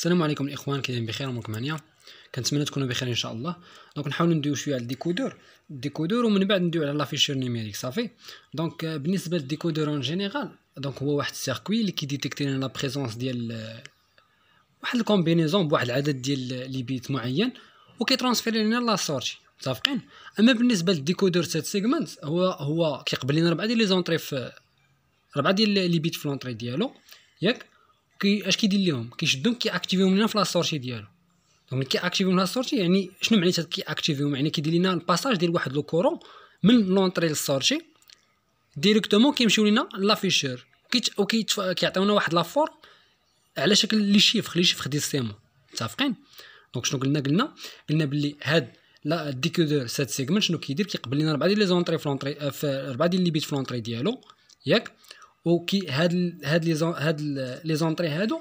السلام عليكم الاخوان كاين بخير عمركم هانيه كنتمنى تكونوا بخير ان شاء الله دونك نحاولوا ندويو شويه على الديكودور الديكودور ومن بعد ندويو على لافيشير نيميريك صافي دونك آه، بالنسبه للديكودور اون جينيرال دونك هو واحد السيركوي اللي كيديتيكتي لنا لا بريزونس ديال آه، واحد الكومبينيزون بواحد العدد ديال لي بيت معين وكيترانسفيري لنا لا سورتي متفقين اما بالنسبه للديكودور تات سيغمنت هو هو كيقبل لنا ربعه ديال لي زونطري في ربعه ديال لي بيت في لونطري ديالو ياك كي اش كيدير ليهم كيشدهم كياكتيفيهم لينا في لاسورتي ديالو دونك كي اكتيفيهم لاسورتي يعني شنو معناتها كي اكتيفيهم يعني كيدير لينا الباساج ديال واحد لو كورون من لونطري للسورتي ديريكتومون كيمشيو لينا لافيشير وكيعطيونا واحد لافورم على شكل لي شيفخ لي شيفخ ديال السيمون متفقين دونك شنو قلنا قلنا قلنا باللي هاد لا ديكودور سات سيغمنت شنو كيدير كيقبل لنا ربعه ديال لي زونطري في في ربعه ديال لي بيت في لونطري ديالو ياك وكي هاد هاد لي هاد لي زونطري هادو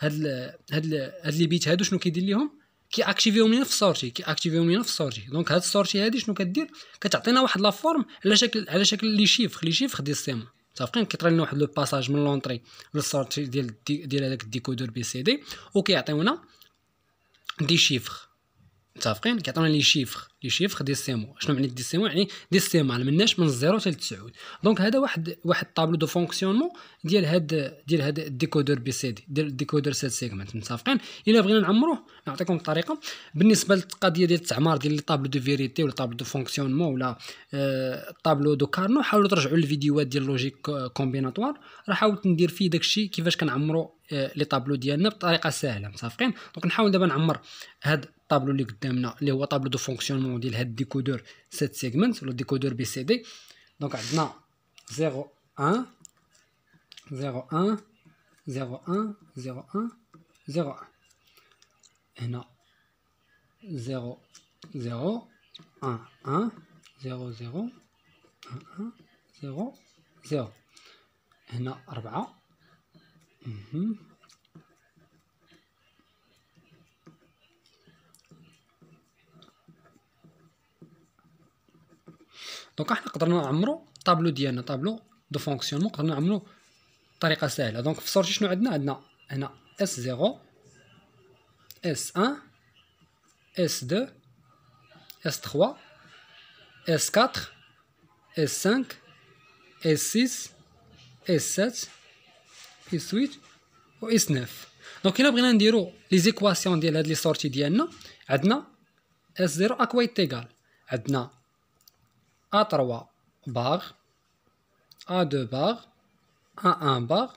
هاد هاد هاد لي بيت هادو شنو كيدير ليهم كي اكتيفيهم لينا في السورتي كي اكتيفيهم لينا في السورتي دونك هاد السورتي هادي شنو كدير كتعطينا واحد لا فورم على شكل على شكل لي شيفر لي شيفر ديال السيم متفقين كيطرى لنا واحد لو باساج من لونطري للسورتي ديال ديال هذاك الديكودور بي سي دي وكيعطيونا دي شيفر متفقين كيعطيونا لي شيفر لي شيفر دي سيمون شنو معني دي سيمون يعني دي سيمال مناش من الزيرو حتى للتسعود دونك هذا واحد واحد طابلو دو فونكسيونمون ديال هاد ديال هاد الديكودور بي سي دي ديال الديكودور سيت سيغمنت متفقين الا بغينا نعمروه نعطيكم الطريقه بالنسبه للقضيه ديال التعمار ديال لي طابلو دو فيريتي ولا طابلو دو فونكسيونمون ولا آه، طابلو دو كارنو حاولوا ترجعوا للفيديوهات ديال لوجيك كومبيناتوار راه حاولت ندير فيه داكشي كيفاش كنعمروا آه، لي طابلو ديالنا بطريقه سهله متفقين دونك نحاول دابا نعمر هاد الطابلو اللي قدامنا اللي هو طابلو دو فونكسيونمون dit le décodeur 7 segments le décodeur BCD. Donc, maintenant, 0 1 0 1 0 1 0 1 0 1 0 1 0 0 1 1 0 0 0 دونك حنا قدرنا نعمرو طابلو ديالنا طابلو دو فونكسيونمون قدرنا نعمرو بطريقه سهله دونك في السورتي شنو عندنا عندنا هنا اس زيرو اس ان اس دو اس تخوا اس كاتر اس سانك اس سيس اس سات اس ويت و اس ناف دونك الا بغينا نديرو لي زيكواسيون ديال هاد لي سورتي ديالنا عندنا اس زيرو اكوا تيغال عندنا A3 bar, A2 bar, A1 bar,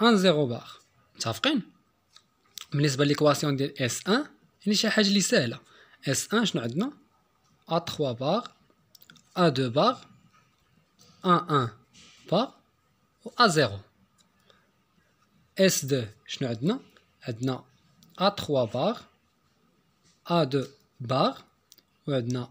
A0 bar متفقين بالنسبه l'équation de S1 يعني شي حاجه اللي سهلة S1 شنو عندنا A3 bar A2 bar A1 bar و A0 S2 شنو عندنا عندنا A3 bar A2 بار وعندنا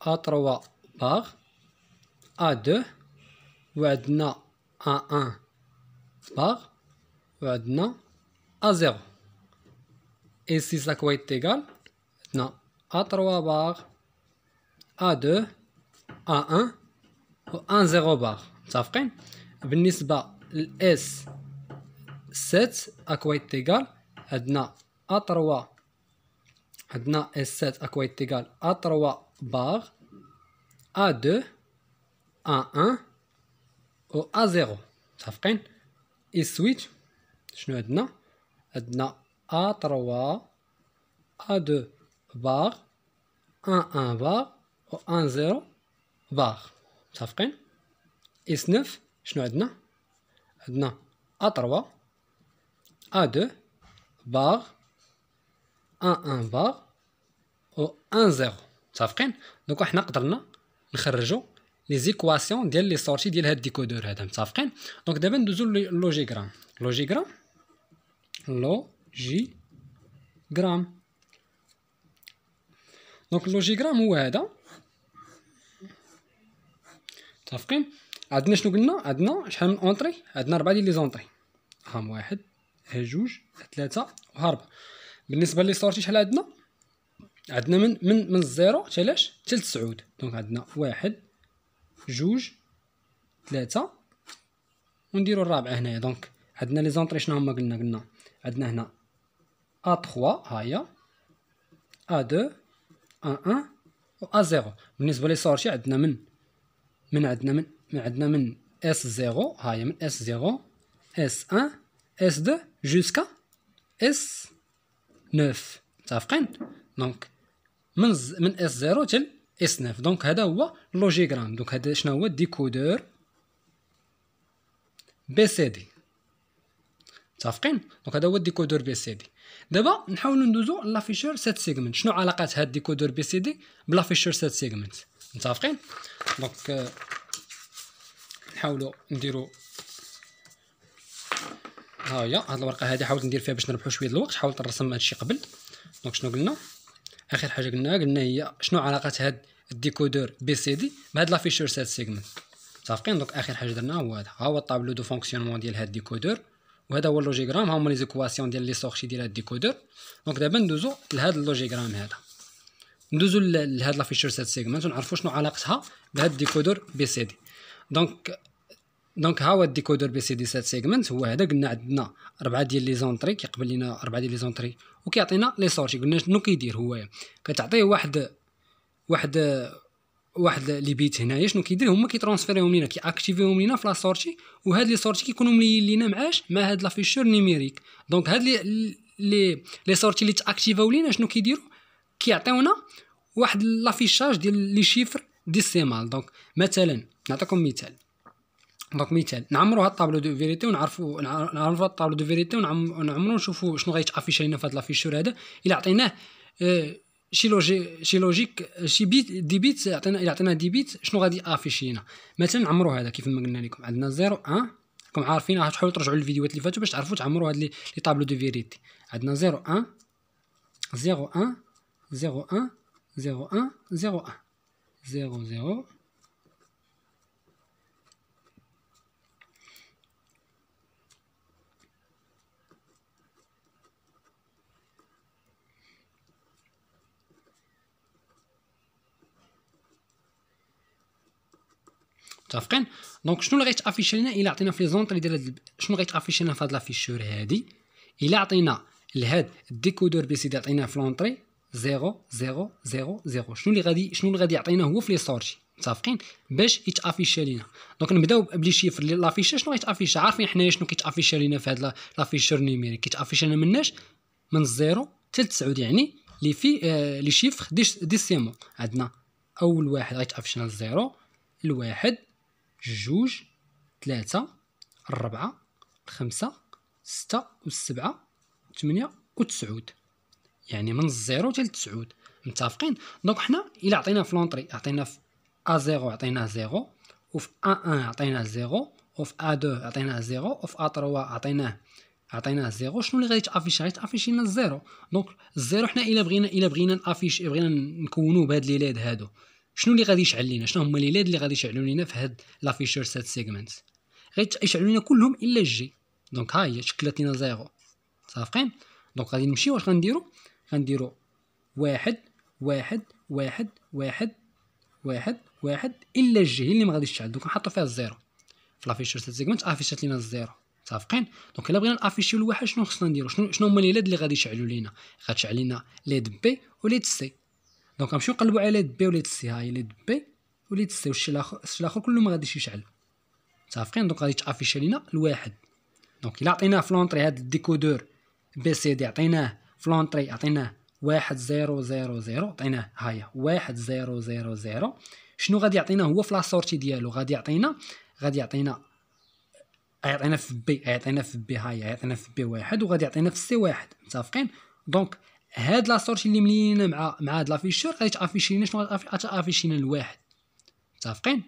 A3 par A2 ou A1 par وعندنا A0 et si ça quoi est égal عندنا A3 bar A2 A1 و A0 ça متفقين بالنسبة s 7 quoi est عندنا A3 عندنا S7 est égal A3 bar A2, A1 ou A0 متفقين اي شنو عندنا عندنا A3 A2 bar A1 بار ou A0 bar متفقين 9 شنو عندنا عندنا A3 A2 bar A1 bar ou A0 متفقين دونك حنا قدرنا نخرجوا لي زيكواسيون ديال لي سورتي ديال هاد ديكودور هذا متفقين دونك دابا ندوزو لوجيغرام لوجيغرام غرام دونك لوجيغرام هو هذا متفقين عندنا شنو قلنا عندنا شحال من اونطري عندنا ربعه ديال لي زونطري هام واحد ها جوج ثلاثه وها ربعه بالنسبه لي سورتي شحال عندنا عندنا من من من الزيرو حتى لاش حتى لتسعود دونك عندنا واحد جوج ثلاثة ونديرو الرابعة هنايا دونك عندنا لي زونطري شنو هما قلنا قلنا عندنا هنا ا 3 ها هي ا 2 ا 1 و ا 0 بالنسبة لي سورتي عندنا من من عندنا من عندنا من اس 0 ها هي من اس 0 اس 1 اس 2 جوسكا اس 9 متفقين دونك من ز... من اس 0 حتى اس 9 دونك هذا هو لوجيغرام دونك هذا شنو هو ديكودور بي سي دي متفقين دونك هذا هو الديكودور بي سي دي دابا نحاولوا ندوزو لافيشور سيت سيغمنت شنو علاقه هاد ديكودور بي سي دي بلافيشور سيت سيغمنت متفقين دونك euh, نحاولوا نديرو ها هي هاد الورقه هادي حاولت ندير فيها باش نربحو شويه الوقت حاولت نرسم هادشي قبل دونك شنو قلنا اخر حاجه قلناها قلنا هي شنو علاقه هاد الديكودور بي سي دي بهاد لافيشور سات سيجمنت صافقين دونك اخر حاجه درنا هو هذا ها هو الطابلو دو فونكسيونمون ديال هاد الديكودور وهذا هو اللوجيغرام ها هما لي زيكواسيون ديال لي سورشي ديال هاد الديكودور دونك دابا ندوزو لهاد اللوجيغرام هذا ندوزو لهاد لافيشور سات سيجمنت ونعرفو شنو علاقتها بهاد الديكودور بي سي دي دونك دونك ها هو الديكودر بي سي دي سات سيغمنت هو هذا قلنا عندنا اربعه ديال لي زونطري كيقبل لينا اربعه ديال لي زونطري وكيعطينا لي سورتي قلنا شنو كيدير هو كتعطيه واحد واحد واحد لي بيت هنايا شنو كيدير هما كيترونسفيريهم لينا كياكتيفيهم لينا في لا سورتي وهاد لي سورتي كيكونوا مليين لينا معاش مع هاد لا فيشور نيميريك دونك هاد لي لي لي سورتي لي تاكتيفاو لينا شنو كيديروا كيعطيونا واحد لافيشاج ديال لي شيفر ديسيمال دونك مثلا نعطيكم مثال دونك مثال نعمرو هاد الطابلو دو فيريتي ونعرفو نعرفو هاد الطابلو دو فيريتي ونعمرو نشوفو شنو غيتافيشي لينا في هاد لافيشور هذا الا عطيناه آه، شي لوجي شي لوجيك شي بيت دي بيت عطينا الا عطينا دي بيت شنو غادي افيشي لنا مثلا نعمرو هذا كيف ما قلنا لكم عندنا 0 1 أه؟ راكم عارفين تحاولوا ترجعوا للفيديوهات اللي فاتوا باش تعرفوا تعمروا هاد لي طابلو دو فيريتي عندنا 0 1 0 1 0 1 0 1 0 1 0 0 متفقين دونك شنو اللي غيتافيشي لنا الا عطينا في لي زونطري ديال هاد شنو غيتافيشي لنا في هاد لافيشور هادي الا عطينا لهاد الديكودور بي سي عطيناه في لونطري 0 0 0 0 شنو اللي غادي شنو اللي غادي يعطينا هو في لي سورتي متفقين باش يتافيشا لينا دونك نبداو بلي شيفر لافيشا شنو غيتافيشا عارفين حنايا شنو كيتافيشا لينا في هاد لافيشور نيميريك كيتافيشا لنا مناش من الزيرو حتى 9 يعني لي في آه لي شيفر ديسيمون عندنا اول واحد لنا الزيرو الواحد جوج ثلاثة الربعة خمسة ستة والسبعة ثمانية وتسعود يعني من الزيرو حتى لتسعود متفقين دونك حنا الا عطينا في لونطري عطينا في ا زيرو عطيناه زيرو وفي ا ان عطيناه زيرو وفي ا دو عطيناه زيرو وفي ا تروا عطيناه عطيناه زيرو شنو اللي غادي تافيشي غادي تافيشي لنا الزيرو دونك الزيرو حنا الا بغينا الا بغينا نافيش بغينا نكونوه بهاد ليلاد هادو شنو اللي غادي يشعل لينا شنو هما ليلاد اللي غادي يشعلوا لينا في هاد فيشر هاد سيجمنت يشعلوا لينا كلهم الا الجي دونك ها هي شكلت لينا زيرو صافقين دونك غادي نمشي واش غنديرو غنديرو واحد واحد واحد واحد واحد واحد الا الجي اللي ما غاديش تشعل دونك نحطو فيها الزيرو في لافيشر سات سيجمنت افيشات آه لينا الزيرو صافقين دونك الا بغينا نافيشيو الواحد شنو خصنا نديرو شنو شنو هما ليلاد اللي غادي يشعلوا لينا غتشعل لينا ليد بي وليد سي دونك غنمشيو نقلبو على ليد بي وليد سي ها هي يد بي وليد سي و الاخر الاخر كله ما غاديش يشعل متافقين دونك غادي تافيش لينا الواحد دونك الا عطيناه في لونطري هاد الديكودور بي سي دي عطيناه في لونطري عطيناه واحد زيرو زيرو زيرو عطيناه هايا واحد زيرو زيرو زيرو شنو غادي يعطينا هو في لاسورتي ديالو غادي يعطينا غادي يعطينا يعطينا في بي يعطينا في بي هاي يعطينا في بي واحد وغادي يعطينا في سي واحد متافقين دونك هاد لاسورتي اللي ملينا مع مع هاد لافيشور غادي تافيشي لنا شنو غتافيشي لنا الواحد متفقين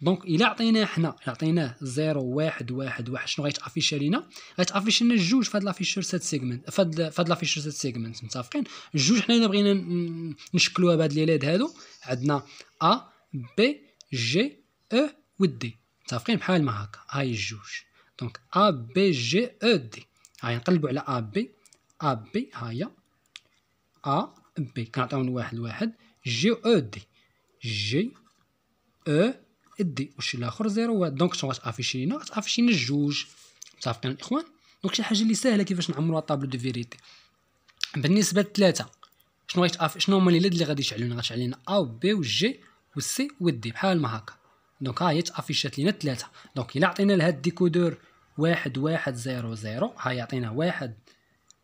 دونك الا عطيناه حنا الا عطيناه 0 1 1 1 شنو غيتافيشي لينا غيتافيشي لنا جوج فهاد لافيشور سات سيغمنت فهاد فهاد لافيشور سات سيغمنت متفقين جوج حنا الا بغينا نشكلوها بهاد ليد هادو عندنا ا بي جي او و دي متفقين بحال ما هكا هاي الجوج دونك ا بي جي او دي هاي نقلبوا على ا بي ا بي هايا أ بي كنعطيوهم واحد لواحد جي أو دي جي أو دي وشي لاخر زيرو واحد دونك شنو غتافيشي لينا غتافيشي لينا الجوج متافقين الإخوان دونك شي حاجة اللي ساهلة كيفاش نعمروها طابلو دو فيريتي بالنسبة لثلاثة شنو غيتأف شنو هما لي الليلاد اللي غادي لينا غتشعل لينا أ و بي و جي و سي و دي بحال ما هكا دونك ها هي تافيشات لينا ثلاثة دونك إلا عطينا لهاد الديكودور واحد واحد زيرو زيرو ها عطينا واحد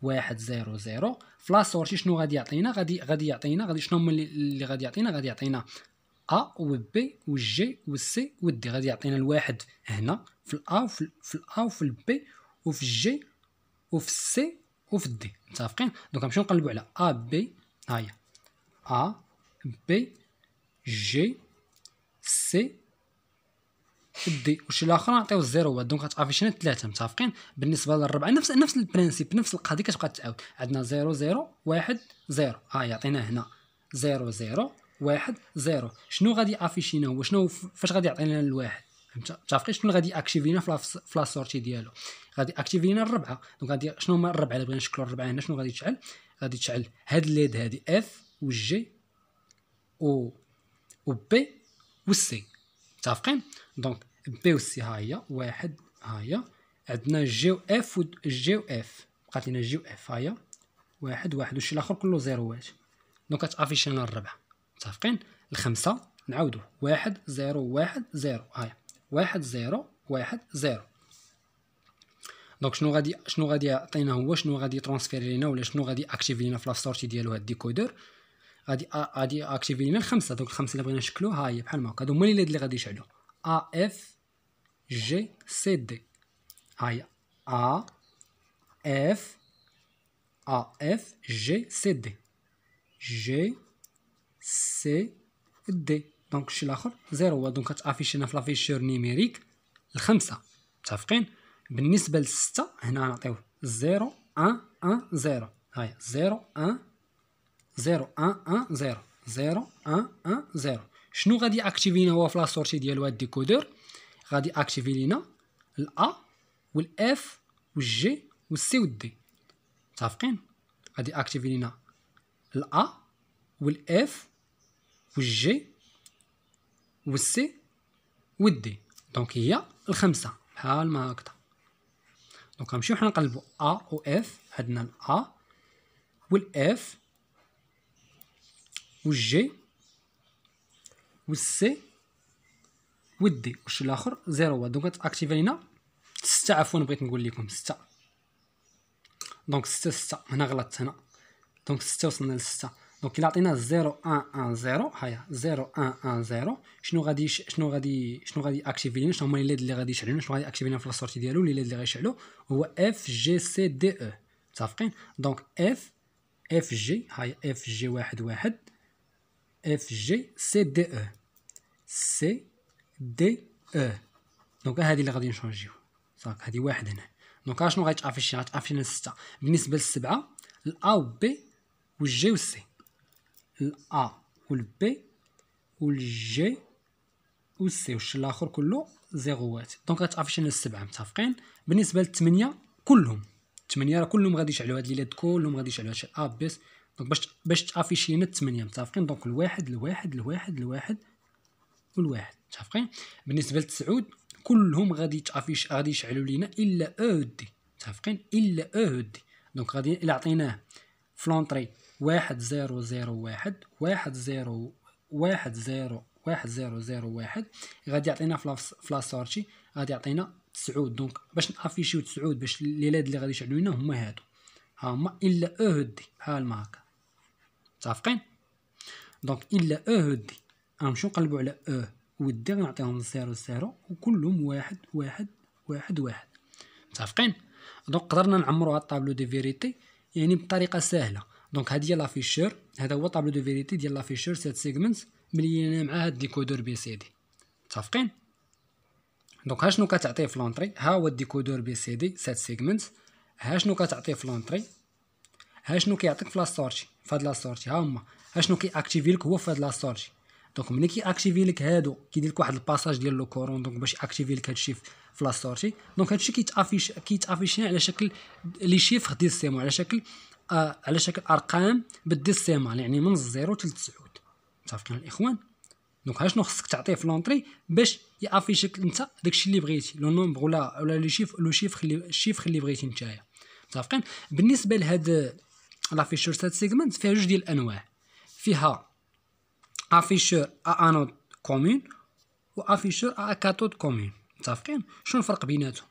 واحد زيرو زيرو في شنو غادي يعطينا غادي غادي يعطينا غادي شنو هما اللي غادي يعطينا غادي يعطينا ا و بي و جي و سي و دي غادي يعطينا الواحد هنا في الا في الا في البي و الجي سي السي في دي متفقين دونك نمشيو نقلبوا على ا بي هاهي ا بي جي سي دي وشي الاخر نعطيو الزيرو واحد دونك غتافيشينا ثلاثه متفقين بالنسبه للربعه نفس نفس البرانسيب نفس القضيه كتبقى تعاود عندنا زيرو زيرو واحد زيرو ها آه يعطينا هنا زيرو زيرو واحد زيرو شنو غادي افيشينا هو شنو فاش غادي يعطينا الواحد متفقين شنو غادي اكتيفينا في لاسورتي ديالو غادي اكتيفينا الربعه دونك غادي شنو هما الربعه اللي بغينا نشكلوا الربعه هنا شنو غادي تشعل غادي تشعل هاد الليد هادي اف وجي و و بي والسي متفقين دونك بي و سي هاهي واحد هاهي عندنا جي و اف و جي و اف بقات لينا جي و اف هاهي واحد واحد والشي الاخر كله زيروات دونك كتافيشي لنا الربعه متفقين الخمسه نعاودو واحد زيرو واحد زيرو هاهي واحد زيرو واحد زيرو دونك شنو غادي شنو غادي يعطينا هو شنو غادي ترونسفيري لينا ولا شنو غادي اكتيفي لينا في لاسورتي ديالو هاد ديكودور غادي غادي اكتيفي لينا الخمسه دونك الخمسه اللي بغينا نشكلو هاهي بحال هكا هادو هما اللي غادي يشعلو A F G C D هيا A F A F G C D G C D دونك الشيء الاخر زيرو هو دونك كتافيش لنا في لافيشور نيميريك الخمسه متفقين بالنسبه للسته هنا نعطيو زيرو ان ان زيرو هيا زيرو ان زيرو ان ان زيرو زيرو ان ان زيرو شنو غادي اكتيفي لينا هو في لاسورتي ديال هاد ديكودور غادي اكتيفي لينا الا والاف والجي والسي والدي متفقين غادي اكتيفي لينا الا والاف والجي والسي والدي دونك هي الخمسه بحال ما هكذا دونك غنمشيو حنا نقلبو ا و اف عندنا الا والاف والجي و و دي واش الاخر زيرو واحد دونك تاكتيف لينا ستة عفوا بغيت نقول لكم ستة دونك ستة ستة هنا غلطت هنا دونك ستة وصلنا لستة دونك الا عطينا زيرو ان ان زيرو هيا زيرو ان ان زيرو شنو غادي شنو غادي شنو غادي اكتيفي لينا شنو هما ليد اللي غادي يشعلونا شنو غادي اكتيفي لينا في لاسورتي ديالو لي ليد غادي غيشعلو هو اف جي سي دي او متفقين دونك اف اف جي هاي اف جي واحد واحد اف جي سي دي او سي دي او دونك هذه اللي غادي نشونجيو صافي هذه واحد هنا دونك اشنو غيتعافيش غيتعافينا ستة بالنسبه للسبعه الا و بي و والسي الا والبي و والسي واش الاخر كله زيروات دونك غتعرفش انا السبعه متفقين بالنسبه للثمانيه كلهم الثمانيه راه كلهم غادي يشعلوا هاد الليلات كلهم غادي يشعلوا هادشي ا بي دونك باش باش تافيشي هنا الثمانيه متفقين دونك الواحد الواحد الواحد الواحد والواحد متفقين بالنسبه لتسعود كلهم غادي تافيش غادي يشعلوا لينا الا او دي متفقين الا او دي دونك غادي الا عطيناه فلونطري واحد زيرو زيرو واحد واحد زيرو واحد زيرو واحد زيرو زيرو واحد غادي يعطينا في لاسورتي غادي يعطينا تسعود دونك باش نافيشيو تسعود باش ليلاد اللي غادي يشعلوا لنا هما هادو هما الا او دي بحال ما هكا متفقين دونك الا او هدي غنمشيو نقلبو على او ودي غنعطيهم زيرو زيرو وكلهم واحد واحد واحد واحد متفقين دونك قدرنا نعمرو هاد طابلو دي فيريتي يعني بطريقه سهله دونك هادي هي لافيشور هذا هو طابلو دي فيريتي ديال لافيشور سيت سيغمنت مليانه مع هاد ديكودور بي سي دي متفقين دونك ها شنو كتعطيه في لونتري ها هو الديكودور بي سي دي سيت سيغمنت ها شنو كتعطيه في لونتري ها شنو كيعطيك في لاستورجي في هاد لاستورجي ها هما ها شنو كياكتيفي لك هو في هاد لاستورجي دونك ملي كياكتيفي لك هادو كيدير لك واحد الباساج ديال لو كورون دونك باش اكتيفي لك هادشي في لاستورجي دونك هادشي كيتافيش كيتافيش على شكل لي شيفر ديال السيمون على شكل آه على شكل ارقام بالديسيمال يعني من الزيرو تل تسعود متفقين الاخوان دونك ها شنو خصك تعطيه في لونطري باش يافيشك انت داكشي اللي بغيتي لو نومبر ولا ولا لو شيف لو شيفر اللي اللي بغيتي نتايا متفقين بالنسبه لهاد لافيشور سات سيجمنت فيها جوج ديال الانواع فيها افيشور ا انود كومون و افيشور ا كاتود كومون متفقين شنو الفرق بيناتهم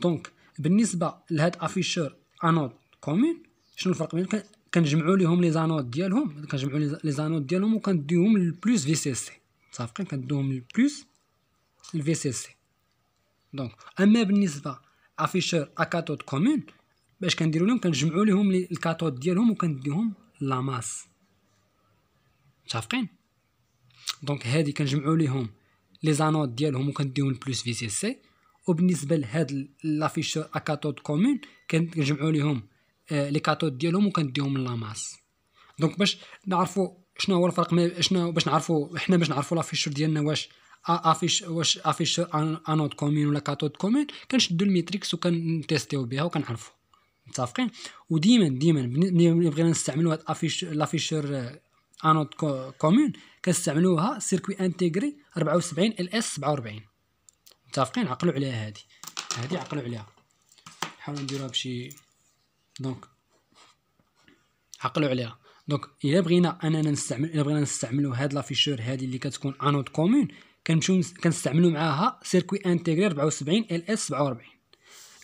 دونك بالنسبه لهاد افيشور انود كومون شنو الفرق بينهم كنجمعوا ليهم لي زانود ديالهم كنجمعوا لي زانود ديالهم وكنديهم للبلوس في سي سي متفقين كندوهم للبلوس الفي سي سي دونك اما بالنسبه افيشور اكاتود كومون باش كنديرو لهم كنجمعو لهم الكاتود ديالهم وكنديهم لاماس متفقين دونك هادي كنجمعو لهم لي زانود ديالهم وكنديهم بلس في سي سي وبالنسبه لهاد لافيشور اكاثود كومون كنجمعو لهم لي كاثود ديالهم وكنديهم لاماس دونك باش نعرفوا شنو هو الفرق ما شنو باش نعرفوا حنا باش نعرفوا لافيشور ديالنا واش افيش واش افيشور انود كومون ولا كاثود كومون كنشدو الميتريكس وكنتيستيو بها وكنعرفو متفقين وديما ديما ملي بغينا نستعملوا هاد افيش لافيشر انود كومون كنستعملوها سيركوي انتيغري 74 ال اس 47 متفقين عقلوا عليها هادي هادي عقلوا عليها نحاولوا نديروها بشي دونك عقلوا عليها دونك الا بغينا اننا نستعمل الا بغينا نستعملوا هاد لافيشور هادي اللي كتكون انود كومون كنمشيو كنستعملوا معاها سيركوي انتيغري 74 ال اس 47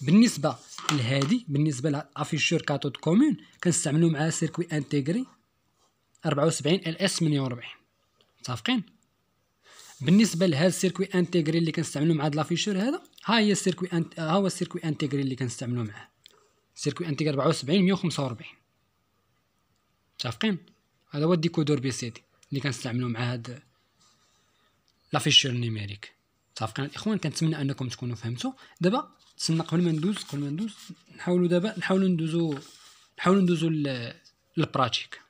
بالنسبه لهادي بالنسبه لافيشور كاتود كومون كنستعملو معاها سيركوي انتيغري 74 ال اس 48 متفقين بالنسبه لهذا السيركوي انتيغري اللي كنستعملو مع هاد لافيشور هذا ها هي السيركوي انت... ها هو السيركوي انتيغري اللي كنستعملو معاه سيركوي انتيغري 74 145 متفقين هذا هو الديكودور بي سي دي اللي كنستعملو مع هاد لافيشور نيميريك متفقين الاخوان كنتمنى انكم تكونوا فهمتوا دابا استنى قبل ما ندوز قبل ما ندوز نحاولوا دابا نحاولوا ندوزو نحاولوا ندوزوا للبراتيك